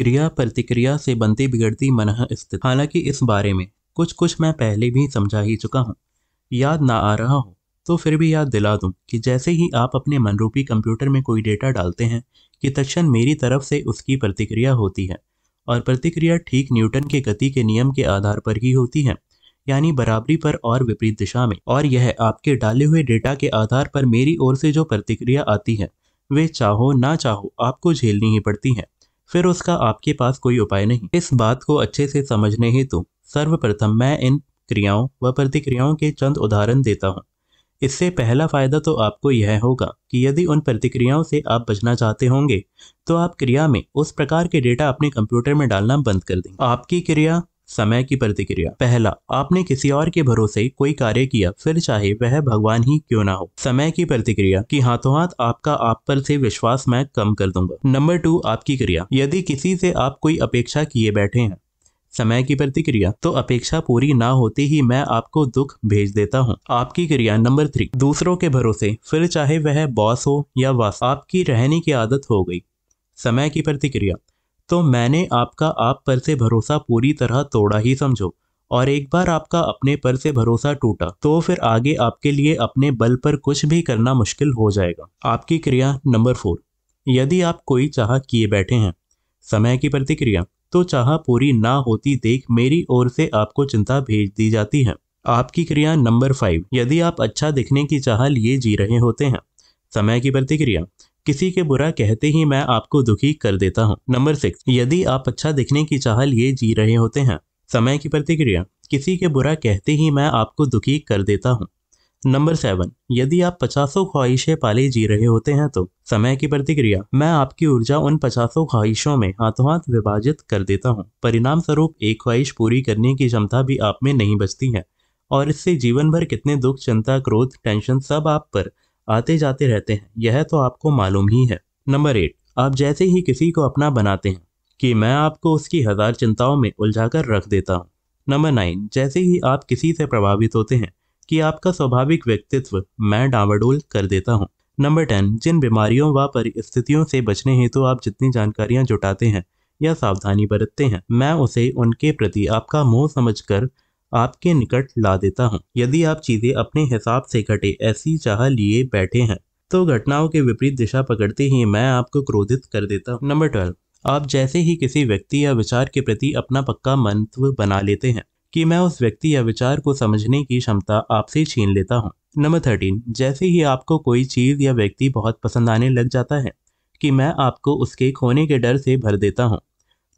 क्रिया प्रतिक्रिया से बनती बिगड़ती मन स्थिति हालांकि इस बारे में कुछ कुछ मैं पहले भी समझा ही चुका हूँ याद ना आ रहा हो तो फिर भी याद दिला दूँ कि जैसे ही आप अपने मनरूपी कंप्यूटर में कोई डेटा डालते हैं कि तक्षण मेरी तरफ से उसकी प्रतिक्रिया होती है और प्रतिक्रिया ठीक न्यूटन के गति के नियम के आधार पर ही होती है यानी बराबरी पर और विपरीत दिशा में और यह आपके डाले हुए डेटा के आधार पर मेरी ओर से जो प्रतिक्रिया आती है वे चाहो ना चाहो आपको झेलनी ही पड़ती है फिर उसका आपके पास कोई उपाय नहीं इस बात को अच्छे से समझने हेतु सर्वप्रथम मैं इन क्रियाओं व प्रतिक्रियाओं के चंद उदाहरण देता हूँ इससे पहला फायदा तो आपको यह होगा कि यदि उन प्रतिक्रियाओं से आप बचना चाहते होंगे तो आप क्रिया में उस प्रकार के डेटा अपने कंप्यूटर में डालना बंद कर दें आपकी क्रिया समय की प्रतिक्रिया पहला आपने किसी और के भरोसे कोई कार्य किया फिर चाहे वह भगवान ही क्यों ना हो समय की प्रतिक्रिया की हाथों हाथ आपका आप पर से विश्वास मैं कम कर दूंगा नंबर टू आपकी क्रिया यदि किसी से आप कोई अपेक्षा किए बैठे हैं समय की प्रतिक्रिया तो अपेक्षा पूरी ना होते ही मैं आपको दुख भेज देता हूँ आपकी क्रिया नंबर थ्री दूसरों के भरोसे फिर चाहे वह बॉस हो या वास आपकी रहने की आदत हो गई समय की प्रतिक्रिया तो मैंने आपका आप पर से भरोसा पूरी तरह तोड़ा ही समझो और एक बार आपका अपने पर से भरोसा टूटा तो फिर आगे आपके लिए अपने बल पर कुछ भी करना मुश्किल हो जाएगा आपकी क्रिया नंबर फोर यदि आप कोई चाह किए बैठे हैं समय की प्रतिक्रिया तो चाह पूरी ना होती देख मेरी ओर से आपको चिंता भेज दी जाती है आपकी क्रिया नंबर फाइव यदि आप अच्छा दिखने की चाह लिए जी रहे होते हैं समय की प्रतिक्रिया किसी के बुरा कहते ही मैं आपको दुखी कर देता हूँ नंबर सिक्स यदि आप अच्छा दिखने की चाह लिए जी रहे होते हैं समय की प्रतिक्रिया किसी के बुरा कहते ही मैं आपको दुखी कर देता हूँ नंबर सेवन यदि आप पचासों ख्वाहिशें पाले जी रहे होते हैं तो समय की प्रतिक्रिया मैं आपकी ऊर्जा उन पचासों ख्वाहिशों में हाथों हाथ विभाजित कर देता हूँ परिणाम स्वरूप एक ख्वाहिश पूरी करने की क्षमता भी आप में नहीं बचती है और इससे जीवन भर कितने दुख चिंता क्रोध टेंशन सब आप पर आते जाते रहते हैं यह तो आपको मालूम ही है नंबर एट आप जैसे ही किसी को अपना बनाते हैं कि मैं आपको उसकी हजार चिंताओं में उलझाकर रख देता हूँ नंबर नाइन जैसे ही आप किसी से प्रभावित होते हैं कि आपका स्वाभाविक व्यक्तित्व मैं डावाडोल कर देता हूँ नंबर टेन जिन बीमारियों व परिस्थितियों से बचने हेतु तो आप जितनी जानकारियाँ जुटाते हैं या सावधानी बरतते हैं मैं उसे उनके प्रति आपका मोह समझकर आपके निकट ला देता हूँ यदि आप चीजें अपने हिसाब से घटे ऐसी चाह लिए बैठे हैं तो घटनाओं के विपरीत दिशा पकड़ते ही मैं आपको क्रोधित कर देता हूँ नंबर ट्वेल्व आप जैसे ही किसी व्यक्ति या विचार के प्रति अपना पक्का मंत्र बना लेते हैं कि मैं उस व्यक्ति या विचार को समझने की क्षमता आपसे छीन लेता हूँ नंबर थर्टीन जैसे ही आपको कोई चीज़ या व्यक्ति बहुत पसंद आने लग जाता है कि मैं आपको उसके खोने के डर से भर देता हूँ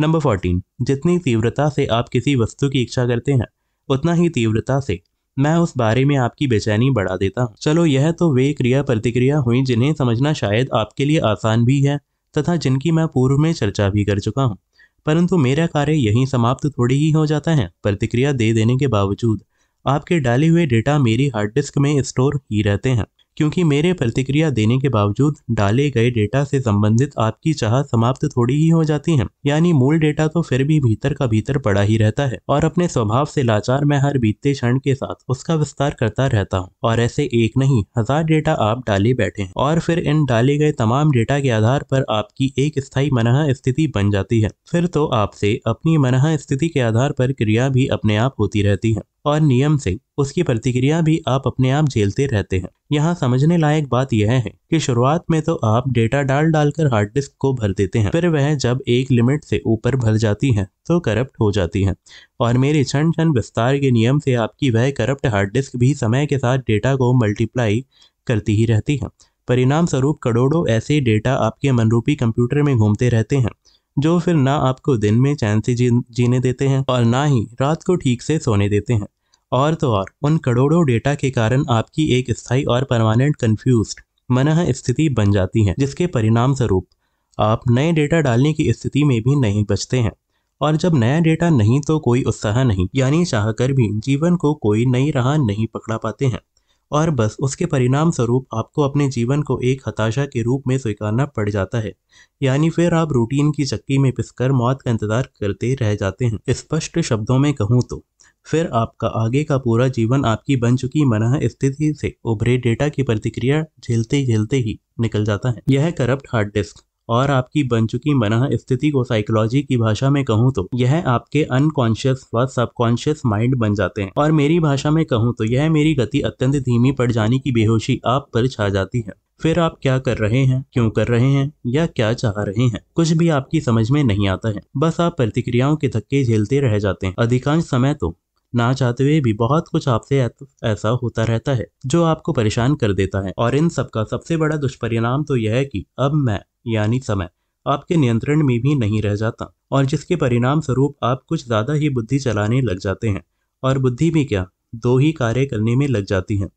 नंबर फोर्टीन जितनी तीव्रता से आप किसी वस्तु की इच्छा करते हैं उतना ही तीव्रता से मैं उस बारे में आपकी बेचैनी बढ़ा देता हूँ चलो यह तो वे क्रिया प्रतिक्रिया हुई जिन्हें समझना शायद आपके लिए आसान भी है तथा जिनकी मैं पूर्व में चर्चा भी कर चुका हूँ परंतु मेरा कार्य यहीं समाप्त थोड़ी ही हो जाता है प्रतिक्रिया दे देने के बावजूद आपके डाले हुए डेटा मेरी हार्ड डिस्क में स्टोर ही रहते हैं क्योंकि मेरे प्रतिक्रिया देने के बावजूद डाले गए डेटा से संबंधित आपकी चाह समाप्त थोड़ी ही हो जाती है यानी मूल डेटा तो फिर भी भीतर का भीतर पड़ा ही रहता है और अपने स्वभाव से लाचार मैं हर बीतते क्षण के साथ उसका विस्तार करता रहता हूँ और ऐसे एक नहीं हजार डेटा आप डाले बैठे हैं और फिर इन डाले गए तमाम डेटा के आधार पर आपकी एक स्थायी मनह स्थिति बन जाती है फिर तो आपसे अपनी मनह स्थिति के आधार पर क्रिया भी अपने आप होती रहती है और नियम से उसकी प्रतिक्रिया भी आप अपने आप झेलते रहते हैं यहाँ समझने लायक बात यह है कि शुरुआत में तो आप डेटा डाल डालकर हार्ड डिस्क को भर देते हैं फिर वह जब एक लिमिट से ऊपर भर जाती है तो करप्ट हो जाती है और मेरे क्षण क्षण विस्तार के नियम से आपकी वह करप्ट हार्ड डिस्क भी समय के साथ डेटा को मल्टीप्लाई करती ही रहती है परिणाम स्वरूप करोड़ों ऐसे डेटा आपके मनरूपी कंप्यूटर में घूमते रहते हैं जो फिर ना आपको दिन में चैन से जी, जीने देते हैं और ना ही रात को ठीक से सोने देते हैं और तो और उन करोड़ों डेटा के कारण आपकी एक स्थायी और परमानेंट कन्फ्यूज मनह स्थिति बन जाती है जिसके परिणाम स्वरूप आप नए डेटा डालने की स्थिति में भी नहीं बचते हैं और जब नया डेटा नहीं तो कोई उत्साह नहीं यानी चाहकर भी जीवन को कोई नई राह नहीं पकड़ा पाते हैं और बस उसके परिणाम स्वरूप आपको अपने जीवन को एक हताशा के रूप में स्वीकारना पड़ जाता है यानी फिर आप रूटीन की चक्की में पिसकर मौत का इंतजार करते रह जाते हैं स्पष्ट शब्दों में कहूँ तो फिर आपका आगे का पूरा जीवन आपकी बन चुकी मन स्थिति से उभरे डेटा की प्रतिक्रिया झेलते झेलते ही निकल जाता है यह करप्ट हार्ड डिस्क और आपकी बन चुकी मना स्थिति को साइकोलॉजी की भाषा में कहूँ तो यह आपके अनकॉन्शियस व सबकॉन्शियस माइंड बन जाते हैं और मेरी भाषा में कहूँ तो यह मेरी गति अत्यंत धीमी पड़ जाने की बेहोशी आप पर छा जाती है फिर आप क्या कर रहे हैं क्यों कर रहे हैं या क्या चाह रहे हैं कुछ भी आपकी समझ में नहीं आता है बस आप प्रतिक्रियाओं के धक्के झेलते रह जाते हैं अधिकांश समय तो ना चाहते हुए भी बहुत कुछ आपसे ऐसा होता रहता है जो आपको परेशान कर देता है और इन सबका सबसे बड़ा दुष्परिणाम तो यह है कि अब मैं यानी समय आपके नियंत्रण में भी नहीं रह जाता और जिसके परिणाम स्वरूप आप कुछ ज़्यादा ही बुद्धि चलाने लग जाते हैं और बुद्धि भी क्या दो ही कार्य करने में लग जाती है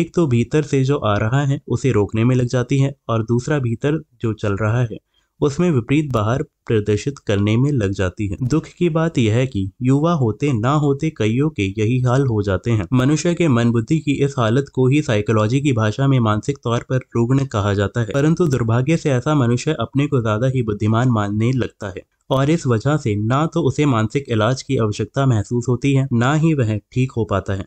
एक तो भीतर से जो आ रहा है उसे रोकने में लग जाती है और दूसरा भीतर जो चल रहा है उसमें विपरीत बाहर प्रदर्शित करने में लग जाती है दुख की बात यह है कि युवा होते ना होते कईयों के यही हाल हो जाते हैं मनुष्य के मन बुद्धि की इस हालत को ही साइकोलॉजी की भाषा में मानसिक तौर पर रुग्ण कहा जाता है परंतु दुर्भाग्य से ऐसा मनुष्य अपने को ज्यादा ही बुद्धिमान मानने लगता है और इस वजह से ना तो उसे मानसिक इलाज की आवश्यकता महसूस होती है ना ही वह ठीक हो पाता है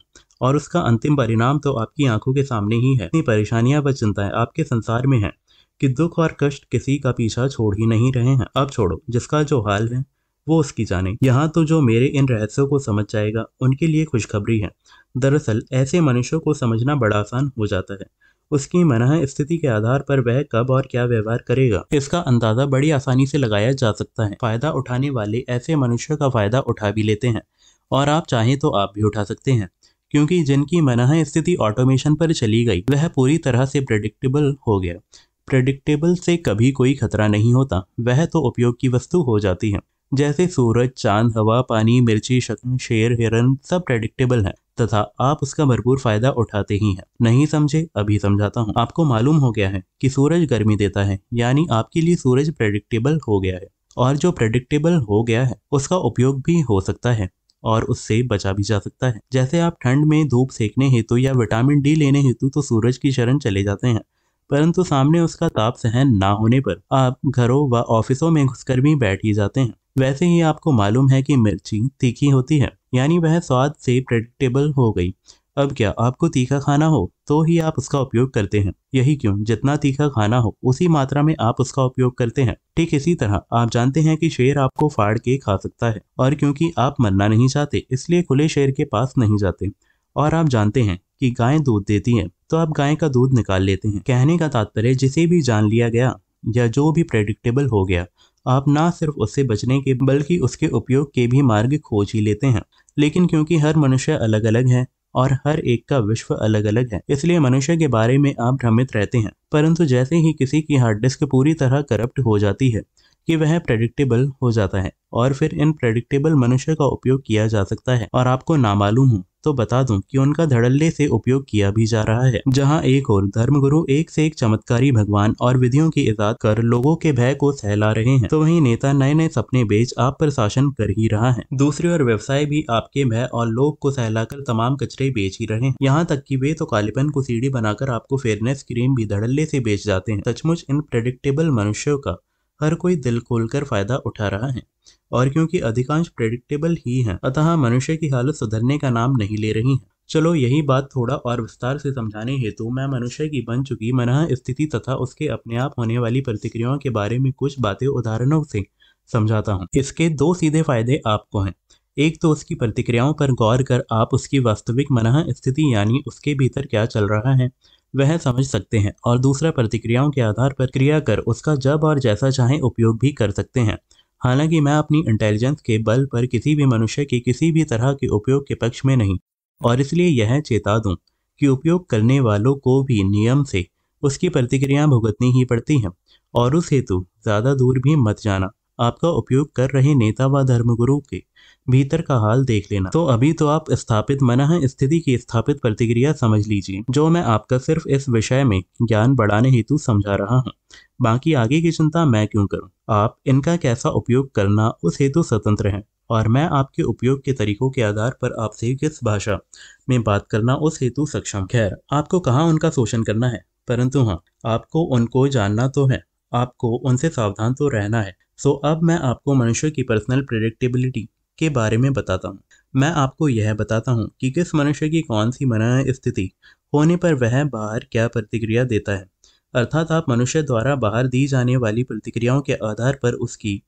और उसका अंतिम परिणाम तो आपकी आंखों के सामने ही है इतनी परेशानियां व चिंताएं आपके संसार में है कि दुख और कष्ट किसी का पीछा छोड़ ही नहीं रहे हैं अब छोड़ो जिसका जो हाल है वो उसकी जाने यहाँ तो जो मेरे इन रहस्यों को समझ जाएगा उनके लिए खुशखबरी है दरअसल ऐसे मनुष्यों को समझना बड़ा आसान हो जाता है उसकी मनह स्थिति के आधार पर वह कब और क्या व्यवहार करेगा इसका अंदाजा बड़ी आसानी से लगाया जा सकता है फायदा उठाने वाले ऐसे मनुष्य का फायदा उठा भी लेते हैं और आप चाहें तो आप भी उठा सकते हैं क्योंकि जिनकी मनह स्थिति ऑटोमेशन पर चली गई वह पूरी तरह से प्रेडिक्टेबल हो गया प्रेडिक्टेबल से कभी कोई खतरा नहीं होता वह तो उपयोग की वस्तु हो जाती है जैसे सूरज चांद हवा पानी मिर्ची शक्न शेर हिरन सब प्रेडिक्टेबल है तथा आप उसका भरपूर फायदा उठाते ही हैं नहीं समझे अभी समझाता हूँ आपको मालूम हो गया है कि सूरज गर्मी देता है यानी आपके लिए सूरज प्रेडिक्टेबल हो गया है और जो प्रेडिक्टेबल हो गया है उसका उपयोग भी हो सकता है और उससे बचा भी जा सकता है जैसे आप ठंड में धूप सेकने हेतु या विटामिन डी लेने हेतु तो सूरज की शरण चले जाते हैं परंतु सामने उसका ताप सहन ना होने पर आप घरों व ऑफिसों में घुसकर भी बैठ ही जाते हैं वैसे ही आपको मालूम है कि मिर्ची तीखी होती है यानी वह स्वाद से प्रेडिक्टेबल हो गई अब क्या आपको तीखा खाना हो तो ही आप उसका उपयोग करते हैं यही क्यों जितना तीखा खाना हो उसी मात्रा में आप उसका उपयोग करते हैं ठीक इसी तरह आप जानते हैं कि शेर आपको फाड़ के खा सकता है और क्योंकि आप मरना नहीं चाहते इसलिए खुले शेर के पास नहीं जाते और आप जानते हैं कि गाय दूध देती है तो आप गाय का दूध निकाल लेते हैं कहने का तात्पर्य जिसे भी जान लिया गया या जो भी प्रेडिक्टेबल हो गया आप ना सिर्फ उससे बचने के बल्कि उसके उपयोग के भी मार्ग खोज ही लेते हैं लेकिन क्योंकि हर मनुष्य अलग अलग है और हर एक का विश्व अलग अलग है इसलिए मनुष्य के बारे में आप भ्रमित रहते हैं परंतु जैसे ही किसी की हार्ड डिस्क पूरी तरह करप्ट हो जाती है कि वह प्रेडिक्टेबल हो जाता है और फिर इन प्रेडिक्टेबल मनुष्य का उपयोग किया जा सकता है और आपको नामालूम हो तो बता दूं कि उनका धड़ल्ले से उपयोग किया भी जा रहा है जहां एक और धर्मगुरु एक से एक चमत्कारी भगवान और विधियों की इजाद कर लोगों के भय को सहला रहे हैं तो वहीं नेता नए नए सपने बेच आप पर शासन कर ही रहा है दूसरी ओर व्यवसाय भी आपके भय और लोग को सहला कर तमाम कचरे बेच ही रहे हैं यहाँ तक की वे तो कालीपन को सीढ़ी बनाकर आपको फेयरनेस क्रीम भी धड़ल्ले से बेच जाते हैं सचमुच इन प्रेडिक्टेबल मनुष्यों का हर कोई दिल खोलकर फायदा उठा रहा है और क्योंकि अधिकांश प्रेडिक्टेबल ही हैं अतः मनुष्य की हालत सुधरने का नाम नहीं ले रही है चलो यही बात थोड़ा और विस्तार से समझाने हेतु मैं मनुष्य की बन चुकी मनह स्थिति तथा उसके अपने आप होने वाली प्रतिक्रियाओं के बारे में कुछ बातें उदाहरणों से समझाता हूँ इसके दो सीधे फायदे आपको हैं एक तो उसकी प्रतिक्रियाओं पर गौर कर आप उसकी वास्तविक मनह स्थिति यानी उसके भीतर क्या चल रहा है वह समझ सकते हैं और दूसरा प्रतिक्रियाओं के आधार पर क्रिया कर उसका जब और जैसा चाहे उपयोग भी कर सकते हैं हालांकि मैं अपनी इंटेलिजेंस के बल पर किसी भी मनुष्य के किसी भी तरह के उपयोग के पक्ष में नहीं और इसलिए यह चेता दूं कि उपयोग करने वालों को भी नियम से उसकी प्रतिक्रियाएं भुगतनी ही पड़ती हैं और उस हेतु ज़्यादा दूर भी मत जाना आपका उपयोग कर रहे नेता व धर्मगुरु के भीतर का हाल देख लेना तो अभी तो आप स्थापित मना स्थिति की स्थापित प्रतिक्रिया समझ लीजिए जो मैं आपका सिर्फ इस विषय में ज्ञान बढ़ाने हेतु समझा रहा हूँ बाकी आगे की चिंता मैं क्यों करूं? आप इनका कैसा उपयोग करना उस हेतु तो स्वतंत्र हैं और मैं आपके उपयोग के तरीकों के आधार पर आपसे किस भाषा में बात करना उस हेतु सक्षम खैर आपको कहाँ उनका शोषण करना है परंतु हाँ आपको उनको जानना तो है आपको उनसे सावधान तो रहना है सो अब मैं आपको मनुष्य की पर्सनल प्रिडिक्टेबिलिटी के बारे में बताता हूँ मैं आपको यह बताता हूँ कि किस मनुष्य की कौन सी मन स्थिति होने पर वह बाहर क्या प्रतिक्रिया देता है अर्थात आप मनुष्य द्वारा बाहर दी जाने वाली प्रतिक्रियाओं के आधार पर उसकी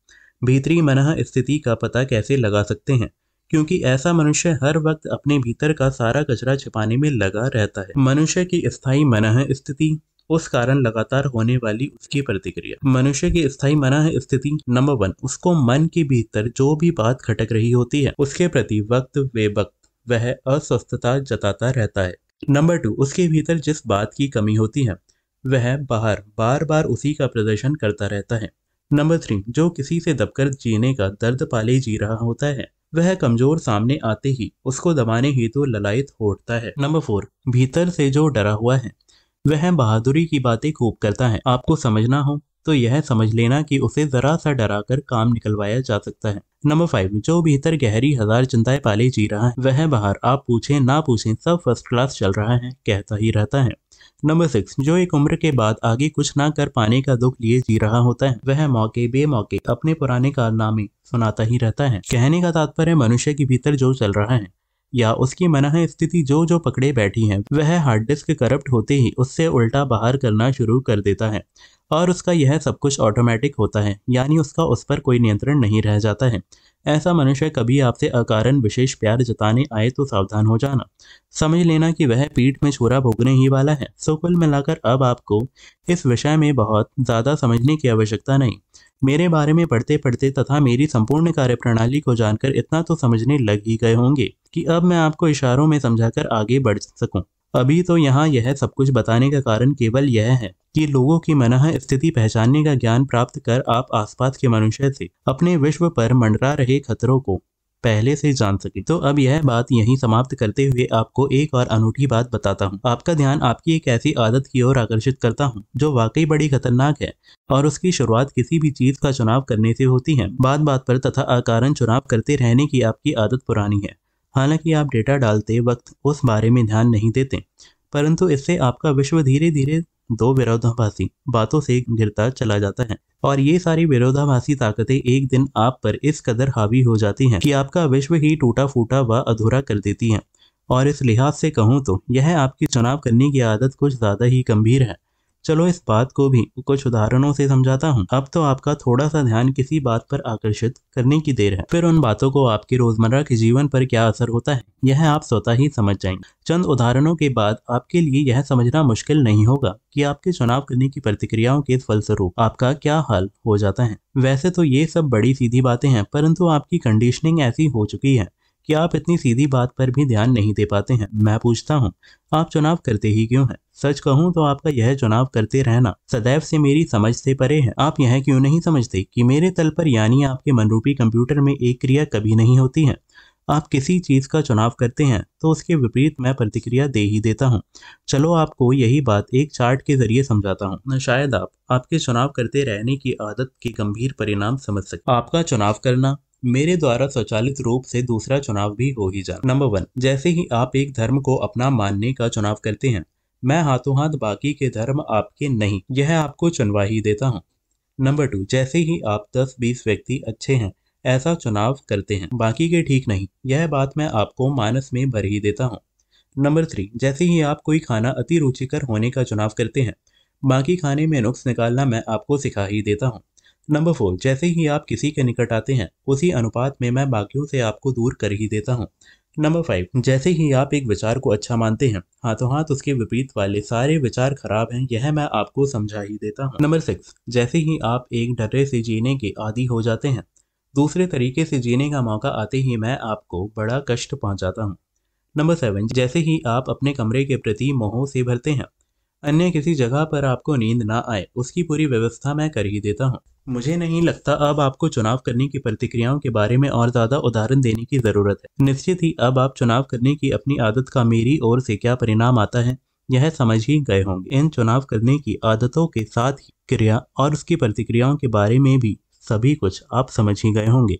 भीतरी मनह स्थिति का पता कैसे लगा सकते हैं क्योंकि ऐसा मनुष्य हर वक्त अपने भीतर का सारा कचरा छिपाने में लगा रहता है मनुष्य की स्थायी मनह स्थिति उस कारण लगातार होने वाली उसकी प्रतिक्रिया मनुष्य की स्थायी मनह स्थिति नंबर वन उसको मन के भीतर जो भी बात खटक रही होती है उसके प्रति वक्त वे वक्त वह अस्वस्थता जताता रहता है नंबर टू उसके भीतर जिस बात की कमी होती है वह बाहर बार बार उसी का प्रदर्शन करता रहता है नंबर थ्री जो किसी से दबकर जीने का दर्द पाले जी रहा होता है वह कमजोर सामने आते ही उसको दबाने हेतु तो ललायत होटता है नंबर फोर भीतर से जो डरा हुआ है वह बहादुरी की बातें खूब करता है आपको समझना हो तो यह समझ लेना कि उसे जरा सा डरा कर काम निकलवाया जा सकता है नंबर फाइव जो भीतर गहरी हजार चिंताएं पाले जी रहा है वह बाहर आप पूछे ना पूछे सब फर्स्ट क्लास चल रहा है कहता ही रहता है नंबर सिक्स जो एक उम्र के बाद आगे कुछ ना कर पाने का दुख लिए जी रहा होता है वह मौके बेमौके अपने पुराने कारनामे सुनाता ही रहता है कहने का तात्पर्य मनुष्य के भीतर जो चल रहा है या उसकी मनह स्थिति जो जो पकड़े बैठी है वह हार्ड डिस्क करप्ट होते ही उससे उल्टा बाहर करना शुरू कर देता है और उसका यह सब कुछ ऑटोमेटिक होता है यानी उसका उस पर कोई नियंत्रण नहीं रह जाता है ऐसा मनुष्य कभी आपसे अकारण विशेष प्यार जताने आए तो सावधान हो जाना समझ लेना कि वह पीठ में छोरा भोगने ही वाला है सो कुल मिलाकर अब आपको इस विषय में बहुत ज़्यादा समझने की आवश्यकता नहीं मेरे बारे में पढ़ते पढ़ते तथा मेरी संपूर्ण कार्यप्रणाली को जानकर इतना तो समझने लग ही गए होंगे कि अब मैं आपको इशारों में समझाकर आगे बढ़ सकूं। अभी तो यहाँ यह सब कुछ बताने का कारण केवल यह है कि लोगों की मनह स्थिति पहचानने का ज्ञान प्राप्त कर आप आसपास के मनुष्य से अपने विश्व पर मंडरा रहे खतरों को पहले से जान सके तो अब यह बात यही समाप्त करते हुए आपको एक और अनूठी बात बताता हूँ आपका ध्यान आपकी एक ऐसी आदत की ओर आकर्षित करता हूँ जो वाकई बड़ी खतरनाक है और उसकी शुरुआत किसी भी चीज का चुनाव करने से होती है बात बात पर तथा अकारण चुनाव करते रहने की आपकी आदत पुरानी है हालांकि आप डेटा डालते वक्त उस बारे में ध्यान नहीं देते परंतु इससे आपका विश्व धीरे धीरे दो विरोधाभासी बातों से घिरता चला जाता है और ये सारी विरोधाभासी ताकतें एक दिन आप पर इस कदर हावी हो जाती हैं कि आपका विश्व ही टूटा फूटा व अधूरा कर देती हैं और इस लिहाज से कहूँ तो यह आपकी चुनाव करने की आदत कुछ ज़्यादा ही गंभीर है चलो इस बात को भी कुछ उदाहरणों से समझाता हूँ अब तो आपका थोड़ा सा ध्यान किसी बात पर आकर्षित करने की देर है फिर उन बातों को आपके रोजमर्रा के जीवन पर क्या असर होता है यह आप स्वतः ही समझ जाएंगे चंद उदाहरणों के बाद आपके लिए यह समझना मुश्किल नहीं होगा कि आपके चुनाव करने की प्रतिक्रियाओं के फलस्वरूप आपका क्या हाल हो जाता है वैसे तो ये सब बड़ी सीधी बातें हैं परंतु आपकी कंडीशनिंग ऐसी हो चुकी है कि आप इतनी सीधी बात पर भी ध्यान नहीं दे पाते हैं मैं पूछता हूँ आप चुनाव करते ही क्यों हैं सच कहूँ तो आपका यह चुनाव करते रहना सदैव से मेरी समझ से परे है आप यह क्यों नहीं समझते कि मेरे तल पर यानी आपके मनरूपी कंप्यूटर में एक क्रिया कभी नहीं होती है आप किसी चीज़ का चुनाव करते हैं तो उसके विपरीत मैं प्रतिक्रिया दे ही देता हूँ चलो आपको यही बात एक चार्ट के जरिए समझाता हूँ शायद आप आपके चुनाव करते रहने की आदत के गंभीर परिणाम समझ सकते आपका चुनाव करना मेरे द्वारा स्वचालित रूप से दूसरा चुनाव भी हो ही जाए नंबर वन जैसे ही आप एक धर्म को अपना मानने का चुनाव करते हैं मैं हाथों हाथ बाकी के धर्म आपके नहीं यह आपको चुनवा ही देता हूँ नंबर टू जैसे ही आप दस बीस व्यक्ति अच्छे हैं ऐसा चुनाव करते हैं बाकी के ठीक नहीं यह बात मैं आपको मानस में भर ही देता हूँ नंबर थ्री जैसे ही आप कोई खाना अति रुचिकर होने का चुनाव करते हैं बाकी खाने में नुक्स निकालना मैं आपको सिखा ही देता हूँ नंबर फोर जैसे ही आप किसी के निकट आते हैं उसी अनुपात में मैं बाकियों से आपको दूर कर ही देता हूँ नंबर फाइव जैसे ही आप एक विचार को अच्छा मानते हैं हाथों हाथ उसके विपरीत वाले सारे विचार खराब हैं यह मैं आपको समझा ही देता हूँ नंबर सिक्स जैसे ही आप एक डरे से जीने के आदि हो जाते हैं दूसरे तरीके से जीने का मौका आते ही मैं आपको बड़ा कष्ट पहुँचाता हूँ नंबर सेवन जैसे ही आप अपने कमरे के प्रति मोह से भरते हैं अन्य किसी जगह पर आपको नींद ना आए उसकी पूरी व्यवस्था मैं कर ही देता हूँ मुझे नहीं लगता अब आपको चुनाव करने की प्रतिक्रियाओं के बारे में और ज्यादा उदाहरण देने की जरूरत है निश्चित ही अब आप चुनाव करने की अपनी आदत का मेरी ओर से क्या परिणाम आता है यह समझ ही गए होंगे इन चुनाव करने की आदतों के साथ ही क्रिया और उसकी प्रतिक्रियाओं के बारे में भी सभी कुछ आप समझ ही गए होंगे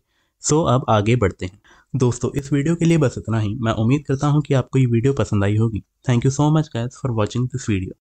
सो अब आगे बढ़ते हैं दोस्तों इस वीडियो के लिए बस इतना ही मैं उम्मीद करता हूँ कि आपको ये वीडियो पसंद आई होगी thank you so much guys for watching this video